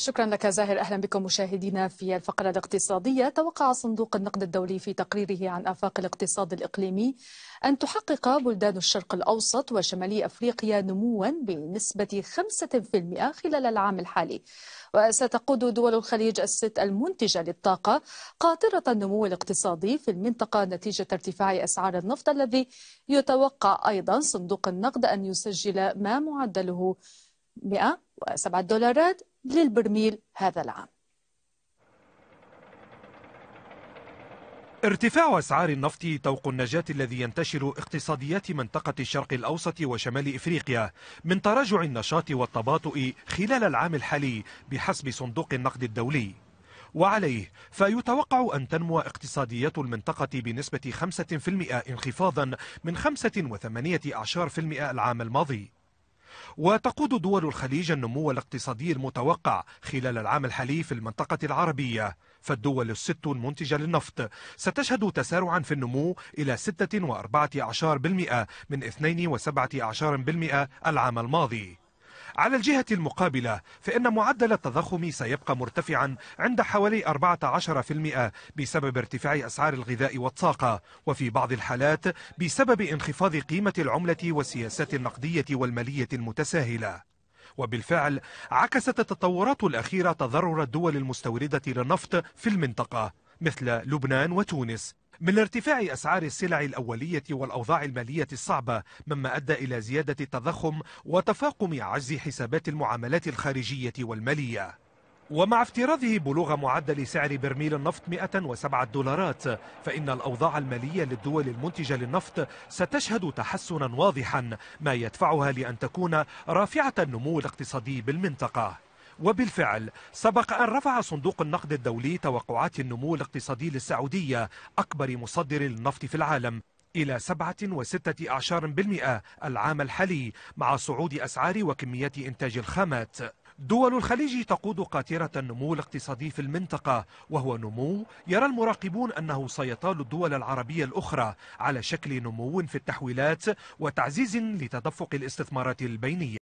شكرا لك زاهر أهلا بكم مشاهدينا في الفقرة الاقتصادية توقع صندوق النقد الدولي في تقريره عن آفاق الاقتصاد الإقليمي أن تحقق بلدان الشرق الأوسط وشمالي أفريقيا نموا بنسبة 5% خلال العام الحالي وستقود دول الخليج الست المنتجة للطاقة قاطرة النمو الاقتصادي في المنطقة نتيجة ارتفاع أسعار النفط الذي يتوقع أيضا صندوق النقد أن يسجل ما معدله 107 دولارات للبرميل هذا العام ارتفاع أسعار النفط طوق النجاة الذي ينتشر اقتصاديات منطقة الشرق الأوسط وشمال إفريقيا من تراجع النشاط والتباطؤ خلال العام الحالي بحسب صندوق النقد الدولي وعليه فيتوقع أن تنمو اقتصاديات المنطقة بنسبة 5% انخفاضا من 5.8% العام الماضي وتقود دول الخليج النمو الاقتصادي المتوقع خلال العام الحالي في المنطقة العربية فالدول الست المنتجة للنفط ستشهد تسارعا في النمو إلى 6.14% من 2.17% العام الماضي على الجهة المقابلة فإن معدل التضخم سيبقى مرتفعا عند حوالي 14% بسبب ارتفاع أسعار الغذاء والطاقة وفي بعض الحالات بسبب انخفاض قيمة العملة والسياسات النقدية والمالية المتساهلة وبالفعل عكست التطورات الأخيرة تضرر الدول المستوردة للنفط في المنطقة مثل لبنان وتونس من ارتفاع أسعار السلع الأولية والأوضاع المالية الصعبة مما أدى إلى زيادة التضخم وتفاقم عجز حسابات المعاملات الخارجية والمالية ومع افتراضه بلوغ معدل سعر برميل النفط 107 دولارات فإن الأوضاع المالية للدول المنتجة للنفط ستشهد تحسنا واضحا ما يدفعها لأن تكون رافعة النمو الاقتصادي بالمنطقة وبالفعل سبق أن رفع صندوق النقد الدولي توقعات النمو الاقتصادي للسعودية أكبر مصدر النفط في العالم إلى 7.6% العام الحالي مع صعود أسعار وكميات إنتاج الخامات دول الخليج تقود قاطرة النمو الاقتصادي في المنطقة وهو نمو يرى المراقبون أنه سيطال الدول العربية الأخرى على شكل نمو في التحويلات وتعزيز لتدفق الاستثمارات البينية